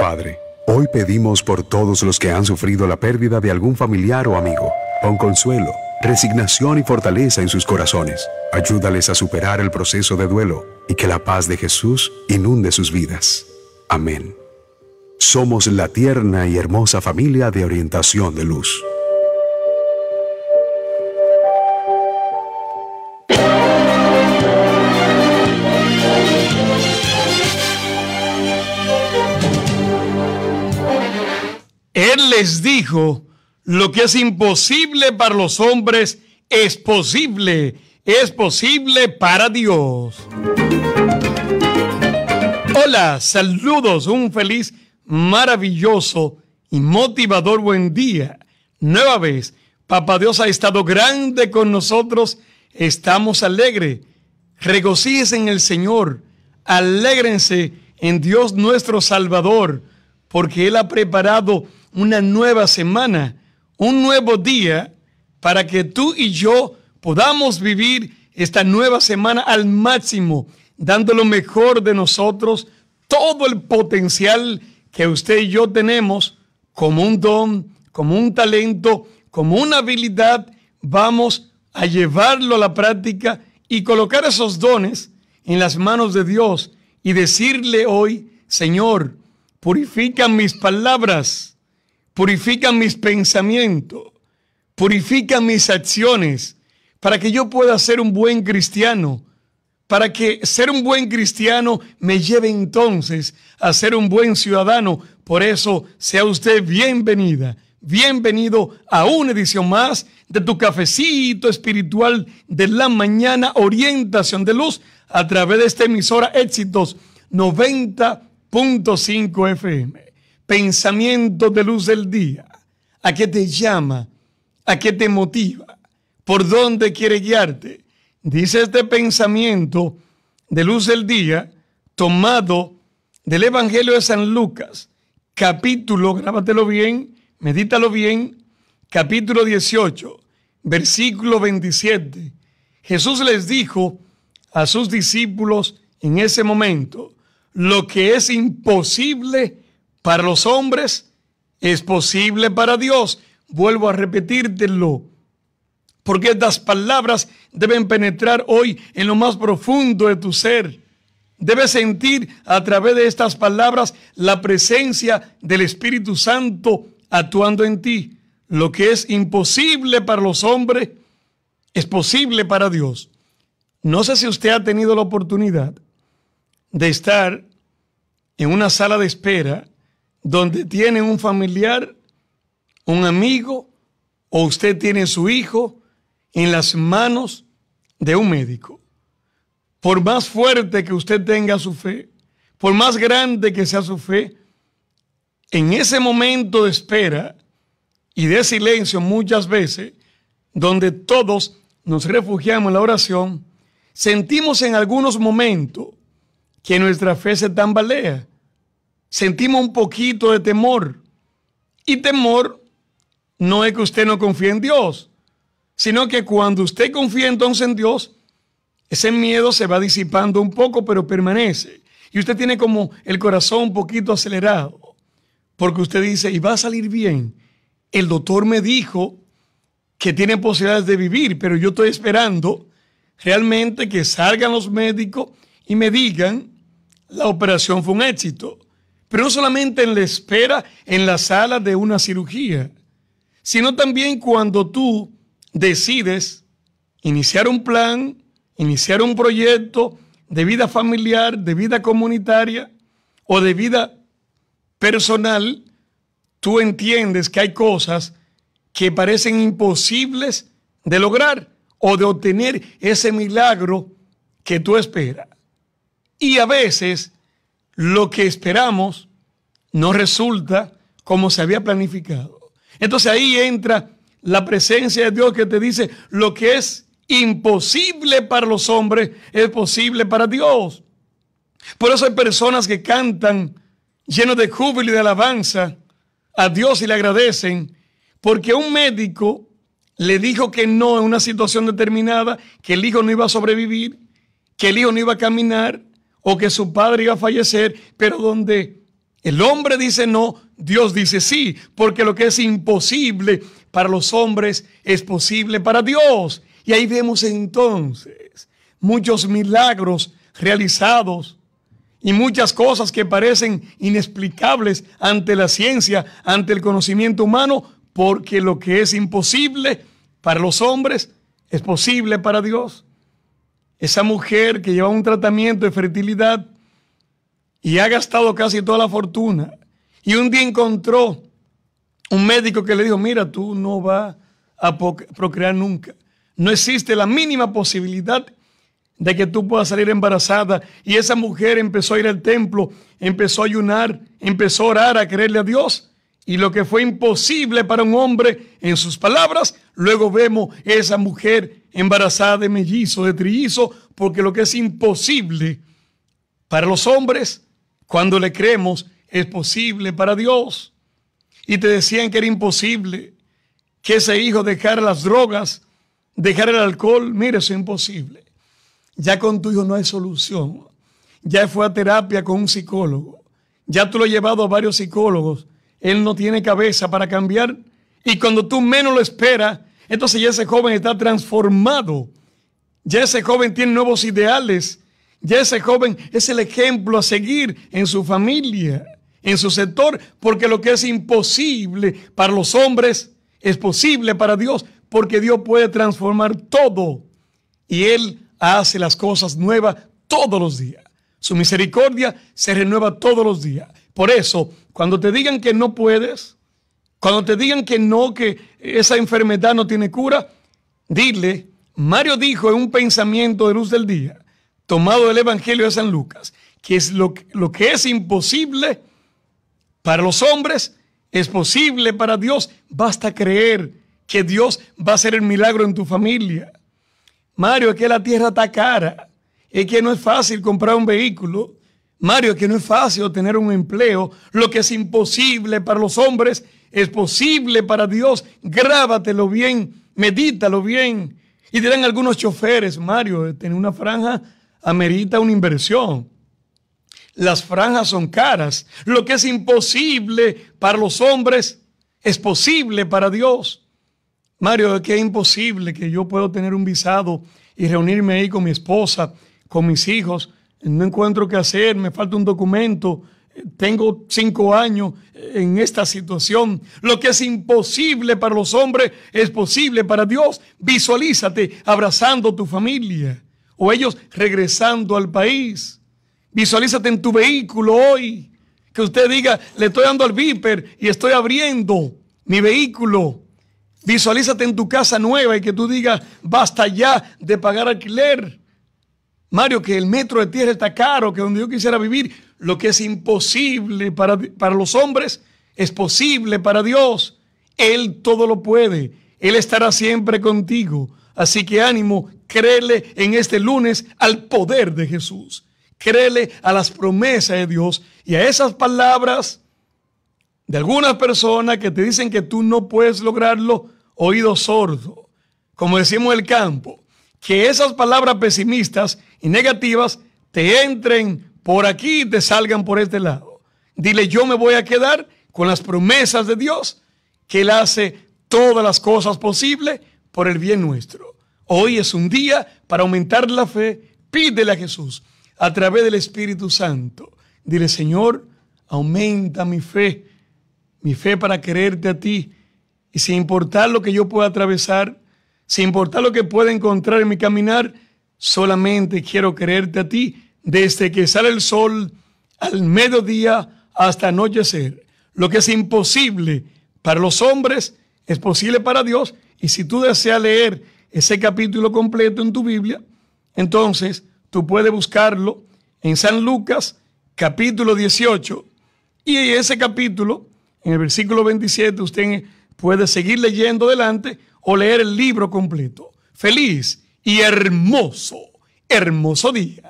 Padre, hoy pedimos por todos los que han sufrido la pérdida de algún familiar o amigo. Pon consuelo, resignación y fortaleza en sus corazones. Ayúdales a superar el proceso de duelo y que la paz de Jesús inunde sus vidas. Amén. Somos la tierna y hermosa familia de orientación de luz. dijo, lo que es imposible para los hombres es posible, es posible para Dios. Hola, saludos, un feliz, maravilloso y motivador buen día. Nueva vez, Papá Dios ha estado grande con nosotros, estamos alegres. regocíese en el Señor, alégrense en Dios nuestro Salvador, porque Él ha preparado una nueva semana, un nuevo día, para que tú y yo podamos vivir esta nueva semana al máximo, dando lo mejor de nosotros, todo el potencial que usted y yo tenemos como un don, como un talento, como una habilidad, vamos a llevarlo a la práctica y colocar esos dones en las manos de Dios y decirle hoy, Señor, purifica mis palabras, purifica mis pensamientos, purifica mis acciones, para que yo pueda ser un buen cristiano, para que ser un buen cristiano me lleve entonces a ser un buen ciudadano. Por eso, sea usted bienvenida, bienvenido a una edición más de tu cafecito espiritual de la mañana, orientación de luz, a través de esta emisora éxitos 90.5 FM pensamiento de luz del día? ¿A qué te llama? ¿A qué te motiva? ¿Por dónde quiere guiarte? Dice este pensamiento de luz del día tomado del Evangelio de San Lucas, capítulo, grábatelo bien, medítalo bien, capítulo 18, versículo 27. Jesús les dijo a sus discípulos en ese momento, lo que es imposible para los hombres, es posible para Dios. Vuelvo a repetírtelo, porque estas palabras deben penetrar hoy en lo más profundo de tu ser. Debes sentir a través de estas palabras la presencia del Espíritu Santo actuando en ti. Lo que es imposible para los hombres es posible para Dios. No sé si usted ha tenido la oportunidad de estar en una sala de espera donde tiene un familiar, un amigo o usted tiene su hijo en las manos de un médico. Por más fuerte que usted tenga su fe, por más grande que sea su fe, en ese momento de espera y de silencio muchas veces, donde todos nos refugiamos en la oración, sentimos en algunos momentos que nuestra fe se tambalea, sentimos un poquito de temor. Y temor no es que usted no confíe en Dios, sino que cuando usted confía entonces en Dios, ese miedo se va disipando un poco, pero permanece. Y usted tiene como el corazón un poquito acelerado, porque usted dice, y va a salir bien. El doctor me dijo que tiene posibilidades de vivir, pero yo estoy esperando realmente que salgan los médicos y me digan, la operación fue un éxito pero no solamente en la espera en la sala de una cirugía, sino también cuando tú decides iniciar un plan, iniciar un proyecto de vida familiar, de vida comunitaria o de vida personal, tú entiendes que hay cosas que parecen imposibles de lograr o de obtener ese milagro que tú esperas. Y a veces lo que esperamos no resulta como se había planificado. Entonces ahí entra la presencia de Dios que te dice lo que es imposible para los hombres es posible para Dios. Por eso hay personas que cantan llenos de júbilo y de alabanza a Dios y le agradecen porque un médico le dijo que no en una situación determinada, que el hijo no iba a sobrevivir, que el hijo no iba a caminar, o que su padre iba a fallecer, pero donde el hombre dice no, Dios dice sí, porque lo que es imposible para los hombres es posible para Dios. Y ahí vemos entonces muchos milagros realizados y muchas cosas que parecen inexplicables ante la ciencia, ante el conocimiento humano, porque lo que es imposible para los hombres es posible para Dios esa mujer que lleva un tratamiento de fertilidad y ha gastado casi toda la fortuna y un día encontró un médico que le dijo, mira, tú no vas a procrear nunca. No existe la mínima posibilidad de que tú puedas salir embarazada. Y esa mujer empezó a ir al templo, empezó a ayunar, empezó a orar, a creerle a Dios. Y lo que fue imposible para un hombre, en sus palabras, luego vemos esa mujer embarazada de mellizo, de trillizo, porque lo que es imposible para los hombres, cuando le creemos, es posible para Dios. Y te decían que era imposible que ese hijo dejara las drogas, dejara el alcohol. Mire, eso es imposible. Ya con tu hijo no hay solución. Ya fue a terapia con un psicólogo. Ya tú lo has llevado a varios psicólogos él no tiene cabeza para cambiar. Y cuando tú menos lo esperas, entonces ya ese joven está transformado. Ya ese joven tiene nuevos ideales. Ya ese joven es el ejemplo a seguir en su familia, en su sector, porque lo que es imposible para los hombres es posible para Dios, porque Dios puede transformar todo. Y Él hace las cosas nuevas todos los días. Su misericordia se renueva todos los días. Por eso, cuando te digan que no puedes, cuando te digan que no, que esa enfermedad no tiene cura, dile, Mario dijo en un pensamiento de luz del día, tomado del Evangelio de San Lucas, que es lo, lo que es imposible para los hombres, es posible para Dios. Basta creer que Dios va a hacer el milagro en tu familia. Mario, es que la tierra está cara, es que no es fácil comprar un vehículo. Mario, que no es fácil obtener un empleo. Lo que es imposible para los hombres es posible para Dios. Grábatelo bien, medítalo bien. Y dirán algunos choferes, Mario, tener una franja amerita una inversión. Las franjas son caras. Lo que es imposible para los hombres es posible para Dios. Mario, que es imposible que yo pueda tener un visado y reunirme ahí con mi esposa, con mis hijos, no encuentro qué hacer, me falta un documento, tengo cinco años en esta situación. Lo que es imposible para los hombres es posible para Dios. Visualízate abrazando tu familia o ellos regresando al país. Visualízate en tu vehículo hoy. Que usted diga, le estoy dando al viper y estoy abriendo mi vehículo. Visualízate en tu casa nueva y que tú digas, basta ya de pagar alquiler. Mario, que el metro de tierra está caro, que donde yo quisiera vivir, lo que es imposible para, para los hombres es posible para Dios. Él todo lo puede. Él estará siempre contigo. Así que ánimo, créele en este lunes al poder de Jesús. Créele a las promesas de Dios y a esas palabras de algunas personas que te dicen que tú no puedes lograrlo, oído sordo. Como decimos en el campo, que esas palabras pesimistas y negativas te entren por aquí y te salgan por este lado. Dile, yo me voy a quedar con las promesas de Dios, que Él hace todas las cosas posibles por el bien nuestro. Hoy es un día para aumentar la fe. Pídele a Jesús a través del Espíritu Santo. Dile, Señor, aumenta mi fe, mi fe para quererte a ti. Y sin importar lo que yo pueda atravesar, sin importar lo que pueda encontrar en mi caminar, solamente quiero creerte a ti, desde que sale el sol al mediodía hasta anochecer. Lo que es imposible para los hombres es posible para Dios. Y si tú deseas leer ese capítulo completo en tu Biblia, entonces tú puedes buscarlo en San Lucas capítulo 18. Y ese capítulo, en el versículo 27, usted puede seguir leyendo adelante o leer el libro completo. Feliz y hermoso, hermoso día.